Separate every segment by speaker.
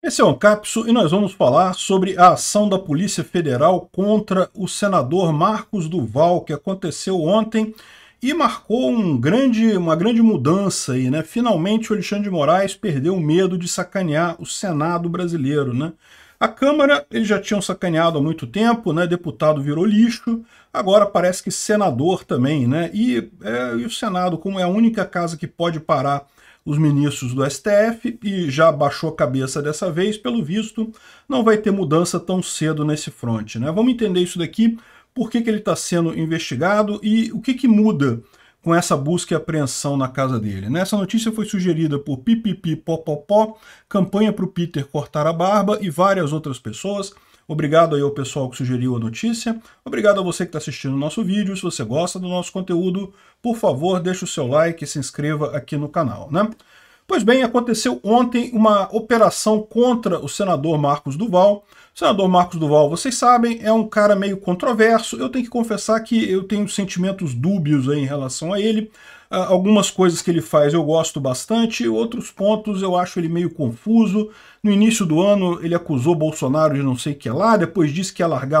Speaker 1: Esse é o Ancapso e nós vamos falar sobre a ação da Polícia Federal contra o senador Marcos Duval, que aconteceu ontem e marcou um grande, uma grande mudança aí, né? Finalmente o Alexandre de Moraes perdeu o medo de sacanear o Senado brasileiro, né? A Câmara, eles já tinham sacaneado há muito tempo, né? deputado virou lixo, agora parece que senador também. Né? E, é, e o Senado, como é a única casa que pode parar os ministros do STF, e já baixou a cabeça dessa vez, pelo visto, não vai ter mudança tão cedo nesse fronte. Né? Vamos entender isso daqui, por que, que ele está sendo investigado e o que, que muda com essa busca e apreensão na casa dele. Né? Essa notícia foi sugerida por Pipipi Popopó, campanha para o Peter cortar a barba e várias outras pessoas. Obrigado aí ao pessoal que sugeriu a notícia. Obrigado a você que está assistindo o nosso vídeo. Se você gosta do nosso conteúdo, por favor, deixe o seu like e se inscreva aqui no canal. Né? Pois bem, aconteceu ontem uma operação contra o senador Marcos Duval. senador Marcos Duval, vocês sabem, é um cara meio controverso. Eu tenho que confessar que eu tenho sentimentos dúbios em relação a ele. Ah, algumas coisas que ele faz eu gosto bastante, outros pontos eu acho ele meio confuso. No início do ano ele acusou Bolsonaro de não sei o que lá, depois disse que ia largar a,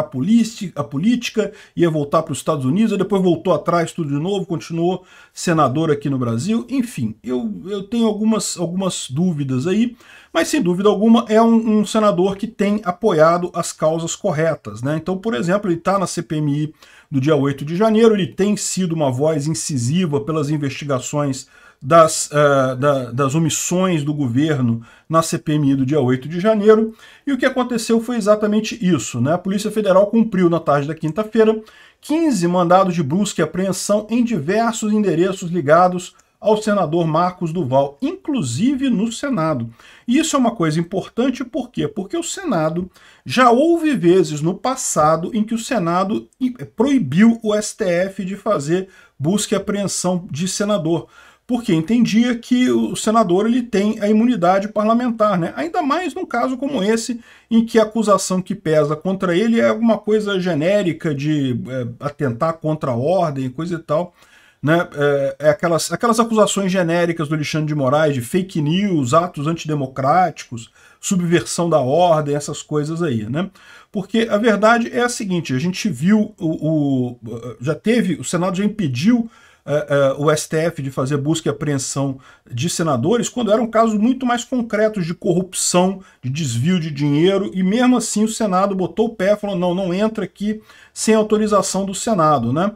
Speaker 1: a política, ia voltar para os Estados Unidos, depois voltou atrás tudo de novo, continuou senador aqui no Brasil. Enfim, eu, eu tenho algumas, algumas dúvidas aí, mas sem dúvida alguma é um, um senador que tem apoiado as causas corretas. Né? Então, por exemplo, ele está na CPMI do dia 8 de janeiro. Ele tem sido uma voz incisiva pelas investigações das, uh, da, das omissões do governo na CPMI do dia 8 de janeiro. E o que aconteceu foi exatamente isso. Né? A Polícia Federal cumpriu na tarde da quinta-feira 15 mandados de busca e apreensão em diversos endereços ligados ao senador Marcos Duval, inclusive no Senado. E isso é uma coisa importante por quê? Porque o Senado já houve vezes no passado em que o Senado eh, proibiu o STF de fazer busca e apreensão de senador porque entendia que o senador ele tem a imunidade parlamentar, né? ainda mais num caso como esse, em que a acusação que pesa contra ele é alguma coisa genérica de é, atentar contra a ordem, coisa e tal né, é, é, aquelas, aquelas acusações genéricas do Alexandre de Moraes de fake news, atos antidemocráticos, subversão da ordem, essas coisas aí, né? Porque a verdade é a seguinte, a gente viu, o, o já teve, o Senado já impediu é, é, o STF de fazer busca e apreensão de senadores quando eram casos muito mais concretos de corrupção, de desvio de dinheiro, e mesmo assim o Senado botou o pé e falou, não, não entra aqui sem autorização do Senado, né?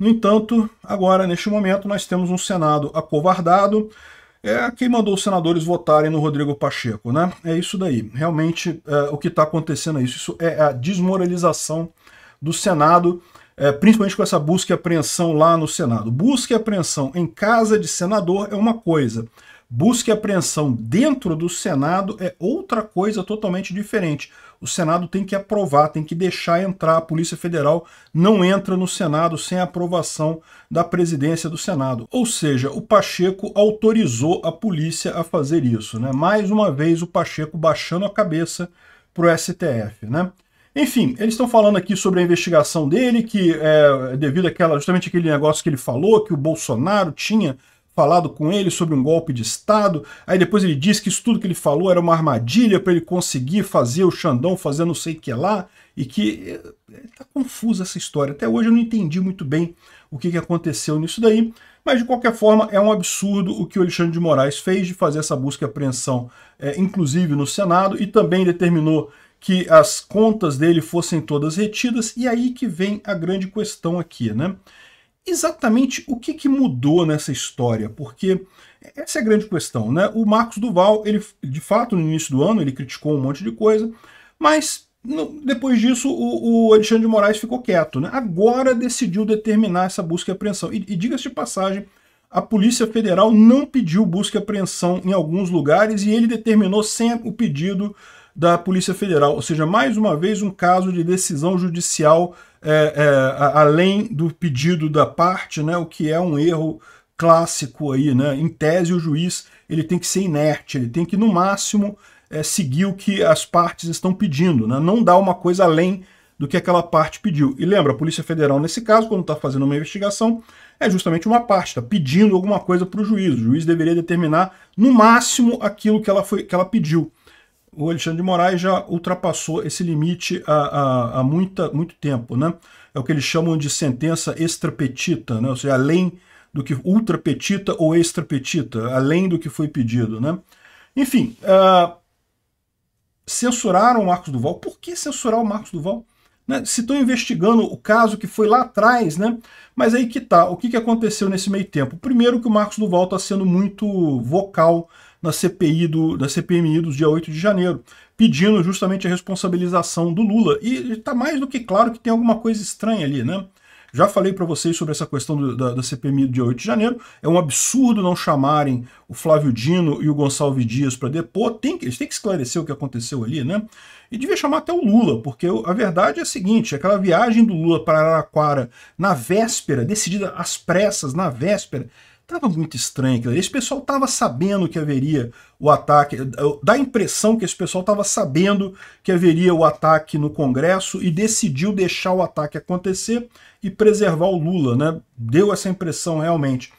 Speaker 1: No entanto, agora, neste momento, nós temos um Senado acovardado, é quem mandou os senadores votarem no Rodrigo Pacheco, né? É isso daí. Realmente, é, o que está acontecendo é isso. Isso é a desmoralização do Senado, é, principalmente com essa busca e apreensão lá no Senado. Busca e apreensão em casa de senador é uma coisa busca e apreensão dentro do Senado é outra coisa totalmente diferente. O Senado tem que aprovar, tem que deixar entrar. A Polícia Federal não entra no Senado sem a aprovação da presidência do Senado. Ou seja, o Pacheco autorizou a polícia a fazer isso. Né? Mais uma vez, o Pacheco baixando a cabeça para o STF. Né? Enfim, eles estão falando aqui sobre a investigação dele, que é devido àquela, justamente aquele negócio que ele falou, que o Bolsonaro tinha falado com ele sobre um golpe de Estado. Aí depois ele diz que isso tudo que ele falou era uma armadilha para ele conseguir fazer o Xandão fazer não sei o que lá. E que está eh, confusa essa história. Até hoje eu não entendi muito bem o que, que aconteceu nisso daí. Mas, de qualquer forma, é um absurdo o que o Alexandre de Moraes fez de fazer essa busca e apreensão, é, inclusive no Senado, e também determinou que as contas dele fossem todas retidas, e aí que vem a grande questão aqui, né? exatamente o que, que, mudou nessa história, porque essa é a grande questão, né? O Marcos Duval, ele, de fato, no início do ano, ele criticou um monte de coisa, mas no, depois disso o, o, Alexandre de Moraes ficou quieto, né? Agora decidiu determinar essa busca e apreensão. E, e diga-se de passagem, a Polícia Federal não pediu busca e apreensão em alguns lugares e ele determinou sem o pedido da Polícia Federal. Ou seja, mais uma vez um caso de decisão judicial é, é, além do pedido da parte, né, o que é um erro clássico aí, né? Em tese, o juiz ele tem que ser inerte, ele tem que, no máximo, é, seguir o que as partes estão pedindo, né? não dar uma coisa além do que aquela parte pediu. E lembra, a Polícia Federal, nesse caso, quando está fazendo uma investigação, é justamente uma parte, está pedindo alguma coisa para o juiz. O juiz deveria determinar, no máximo, aquilo que ela, foi, que ela pediu o Alexandre de Moraes já ultrapassou esse limite há, há, há muita, muito tempo. Né? É o que eles chamam de sentença extrapetita, né? ou seja, além do que ultrapetita ou extrapetita, além do que foi pedido. Né? Enfim, uh, censuraram o Marcos Duval. Por que censurar o Marcos Duval? Né? Se estão investigando o caso que foi lá atrás, né? mas aí que tá, o que, que aconteceu nesse meio tempo? Primeiro que o Marcos Duval está sendo muito vocal na, CPI do, da CPMI do dia 8 de janeiro, pedindo justamente a responsabilização do Lula. E está mais do que claro que tem alguma coisa estranha ali, né? Já falei para vocês sobre essa questão do, da, da, CPMI do dia 8 de janeiro. É um absurdo não chamarem o Flávio Dino e o Gonçalves Dias para depor. Tem, eles têm que esclarecer o que aconteceu ali, né? E devia chamar até o Lula, porque a verdade é a seguinte: aquela viagem do Lula para Araraquara na véspera, decidida às pressas, na véspera, Tava muito estranho Esse pessoal tava sabendo que haveria o ataque. Eh, dá a impressão que esse pessoal tava sabendo que haveria o ataque no Congresso e decidiu deixar o ataque acontecer e preservar o Lula, né? Deu essa impressão realmente.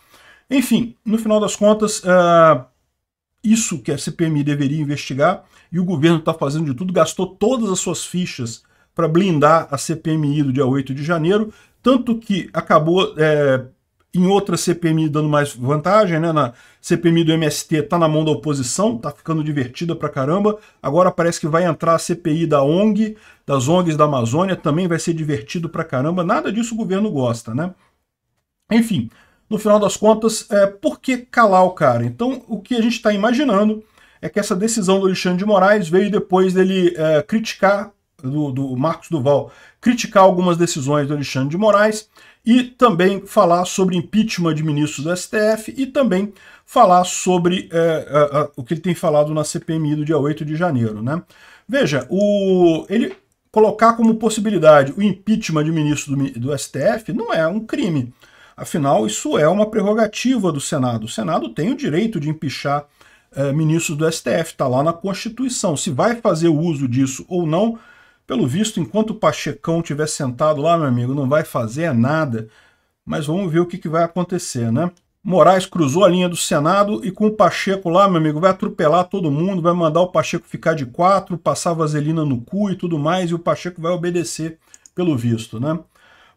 Speaker 1: Enfim, no final das contas, uh, isso que a CPMI deveria investigar e o governo está fazendo de tudo, gastou todas as suas fichas para blindar a CPMI do dia 8 de janeiro, tanto que acabou. Eh, em outra CPMI dando mais vantagem, né? Na CPMI do MST tá na mão da oposição, tá ficando divertida pra caramba. Agora parece que vai entrar a CPI da ONG, das ONGs da Amazônia, também vai ser divertido pra caramba. Nada disso o governo gosta, né? Enfim, no final das contas, é, por que calar o cara? Então, o que a gente está imaginando é que essa decisão do Alexandre de Moraes veio depois dele é, criticar, do, do Marcos Duval, criticar algumas decisões do Alexandre de Moraes, e também falar sobre impeachment de ministros do STF e também falar sobre é, é, é, o que ele tem falado na CPMI do dia 8 de janeiro. Né? Veja, o, ele colocar como possibilidade o impeachment de ministro do, do STF não é um crime. Afinal, isso é uma prerrogativa do Senado. O Senado tem o direito de empichar é, ministros do STF, está lá na Constituição. Se vai fazer uso disso ou não, pelo visto, enquanto o Pachecão estiver sentado lá, meu amigo, não vai fazer nada. Mas vamos ver o que, que vai acontecer, né? Moraes cruzou a linha do Senado e com o Pacheco lá, meu amigo, vai atropelar todo mundo, vai mandar o Pacheco ficar de quatro, passar vaselina no cu e tudo mais, e o Pacheco vai obedecer, pelo visto, né?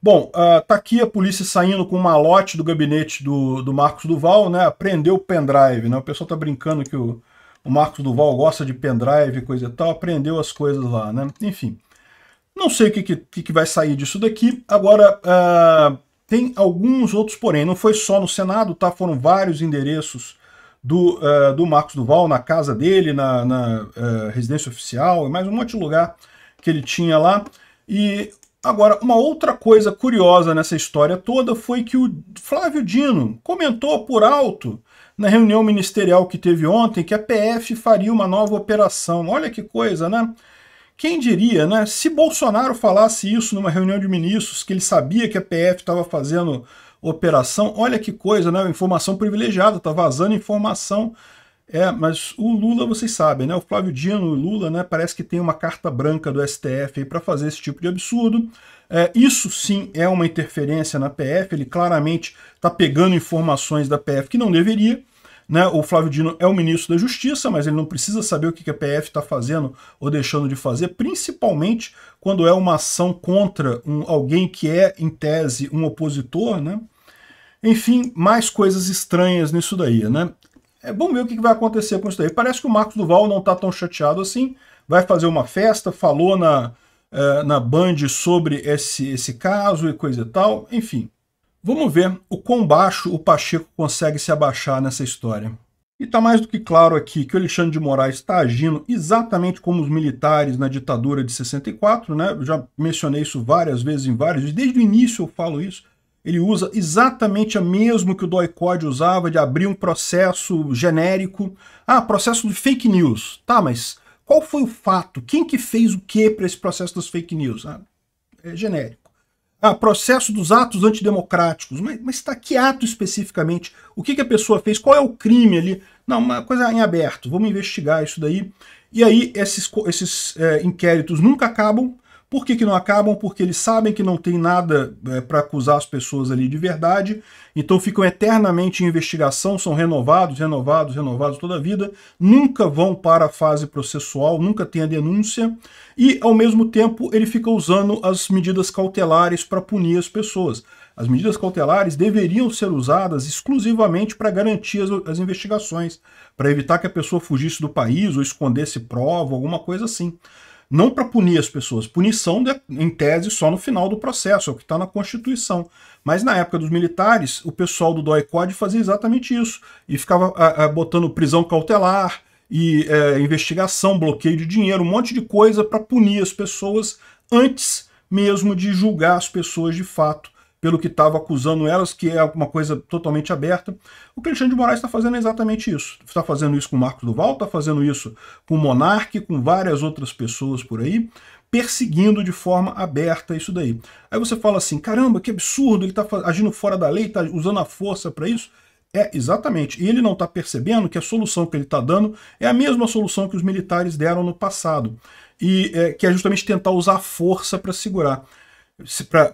Speaker 1: Bom, uh, tá aqui a polícia saindo com o malote do gabinete do, do Marcos Duval, né? Prendeu o pendrive, né? O pessoal tá brincando que o, o Marcos Duval gosta de pendrive, coisa e tal, aprendeu as coisas lá, né? Enfim, não sei o que, que, que vai sair disso daqui. Agora, uh, tem alguns outros, porém, não foi só no Senado, tá? Foram vários endereços do, uh, do Marcos Duval, na casa dele, na, na uh, residência oficial, mais um monte de lugar que ele tinha lá. E Agora, uma outra coisa curiosa nessa história toda foi que o Flávio Dino comentou por alto na reunião ministerial que teve ontem que a PF faria uma nova operação. Olha que coisa, né? Quem diria, né? Se Bolsonaro falasse isso numa reunião de ministros, que ele sabia que a PF estava fazendo operação, olha que coisa, né? Informação privilegiada, tá vazando informação. É, mas o Lula, vocês sabem, né? O Flávio Dino, o Lula, né? Parece que tem uma carta branca do STF para fazer esse tipo de absurdo. É, isso sim é uma interferência na PF. Ele claramente está pegando informações da PF que não deveria. Né? O Flávio Dino é o ministro da Justiça, mas ele não precisa saber o que a PF está fazendo ou deixando de fazer, principalmente quando é uma ação contra um, alguém que é, em tese, um opositor. Né? Enfim, mais coisas estranhas nisso daí. Né? É bom ver o que vai acontecer com isso daí. Parece que o Marcos Duval não está tão chateado assim, vai fazer uma festa, falou na, eh, na Band sobre esse, esse caso e coisa e tal, enfim. Vamos ver o quão baixo o Pacheco consegue se abaixar nessa história. E está mais do que claro aqui que o Alexandre de Moraes está agindo exatamente como os militares na ditadura de 64, né? Eu já mencionei isso várias vezes em vários, desde o início eu falo isso. Ele usa exatamente a mesmo que o Doi Code usava de abrir um processo genérico. Ah, processo de fake news. Tá, mas qual foi o fato? Quem que fez o que para esse processo das fake news? Ah, é genérico ah, processo dos atos antidemocráticos. Mas, mas tá, que ato especificamente? O que, que a pessoa fez? Qual é o crime ali? Não, uma coisa em aberto. Vamos investigar isso daí. E aí esses, esses é, inquéritos nunca acabam por que, que não acabam? Porque eles sabem que não tem nada é, eh, para acusar as pessoas ali de verdade, então ficam eternamente em investigação, são renovados, renovados, renovados toda a vida, nunca vão para a fase processual, nunca tem a denúncia, e ao mesmo tempo ele fica usando as medidas cautelares para punir as pessoas. As medidas cautelares deveriam ser usadas exclusivamente para garantir as, as investigações, para evitar que a pessoa fugisse do país ou escondesse prova, alguma coisa assim não para punir as pessoas. Punição, em tese, só no final do processo, é o que está na Constituição. Mas na época dos militares, o pessoal do DOI Code fazia exatamente isso. E ficava a, a, botando prisão cautelar, e é, investigação, bloqueio de dinheiro, um monte de coisa para punir as pessoas antes mesmo de julgar as pessoas de fato pelo que estava acusando elas, que é uma coisa totalmente aberta. O Alexandre de Moraes está fazendo é exatamente isso. Está fazendo isso com o Marcos Duval, está fazendo isso com o Monarque, com várias outras pessoas por aí, perseguindo de forma aberta isso daí. Aí você fala assim, caramba, que absurdo, ele está agindo fora da lei, está usando a força para isso. É, exatamente. E ele não está percebendo que a solução que ele está dando é a mesma solução que os militares deram no passado, e é, que é justamente tentar usar a força para segurar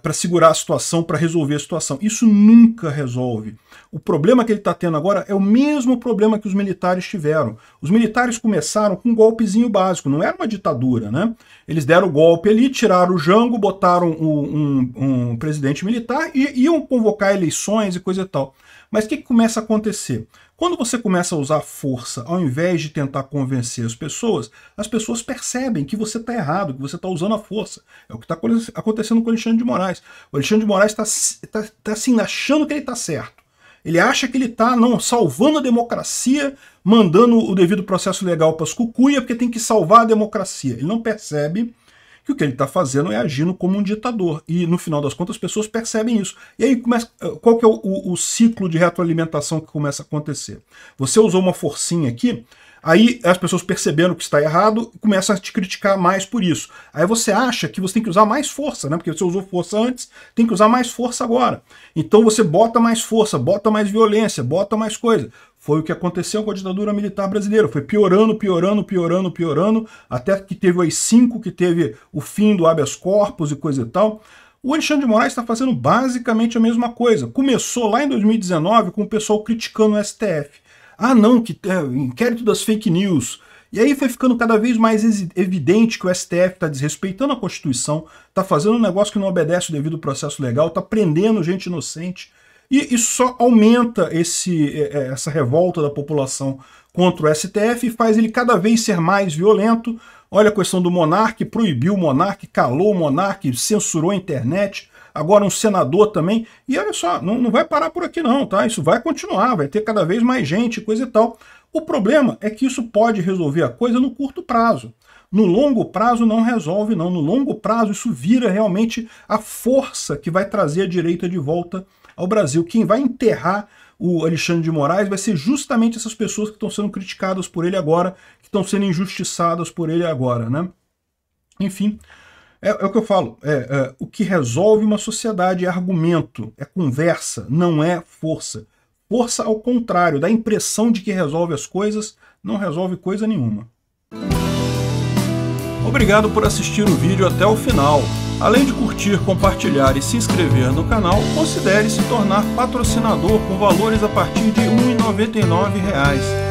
Speaker 1: para segurar a situação, para resolver a situação. Isso nunca resolve. O problema que ele está tendo agora é o mesmo problema que os militares tiveram. Os militares começaram com um golpezinho básico, não era uma ditadura, né? Eles deram o golpe ali, tiraram o Jango, botaram um, um, um presidente militar e iam convocar eleições e coisa e tal. Mas o que, que começa a acontecer? Quando você começa a usar força, ao invés de tentar convencer as pessoas, as pessoas percebem que você está errado, que você está usando a força. É o que está acontecendo com o Alexandre de Moraes. O Alexandre de Moraes está tá, tá, assim, achando que ele está certo. Ele acha que ele está não salvando a democracia, mandando o devido processo legal para as cucuia, porque tem que salvar a democracia. Ele não percebe que o que ele está fazendo é agindo como um ditador. E no final das contas as pessoas percebem isso. E aí começa, eh, qual que é o, o, o ciclo de retroalimentação que começa a acontecer? Você usou uma forcinha aqui, Aí as pessoas percebendo que está errado começam a te criticar mais por isso. Aí você acha que você tem que usar mais força, né? Porque você usou força antes, tem que usar mais força agora. Então você bota mais força, bota mais violência, bota mais coisa. Foi o que aconteceu com a ditadura militar brasileira. Foi piorando, piorando, piorando, piorando, até que teve o AI-5, que teve o fim do habeas corpus e coisa e tal. O Alexandre de Moraes está fazendo basicamente a mesma coisa. Começou lá em 2019 com o pessoal criticando o STF. Ah, não, que é, inquérito das fake news. E aí foi ficando cada vez mais evidente que o STF está desrespeitando a Constituição, está fazendo um negócio que não obedece o devido processo legal, está prendendo gente inocente. E isso só aumenta esse, é, é, essa revolta da população contra o STF e faz ele cada vez ser mais violento. Olha a questão do monarca, proibiu o monarca, calou o monarca, censurou a internet, agora um senador também. E olha só, não, não vai parar por aqui não, tá? Isso vai continuar, vai ter cada vez mais gente, coisa e tal. O problema é que isso pode resolver a coisa no curto prazo. No longo prazo não resolve não, no longo prazo isso vira realmente a força que vai trazer a direita de volta ao Brasil. Quem vai enterrar o Alexandre de Moraes vai ser justamente essas pessoas que estão sendo criticadas por ele agora, que estão sendo injustiçadas por ele agora, né? Enfim, é, é, o que eu falo. É, é, o que resolve uma sociedade é argumento, é conversa, não é força. Força, ao contrário, dá a impressão de que resolve as coisas, não resolve coisa nenhuma. Obrigado por assistir o vídeo até o final. Além de curtir, compartilhar e se inscrever no canal, considere se tornar patrocinador com valores a partir de R$ 1,99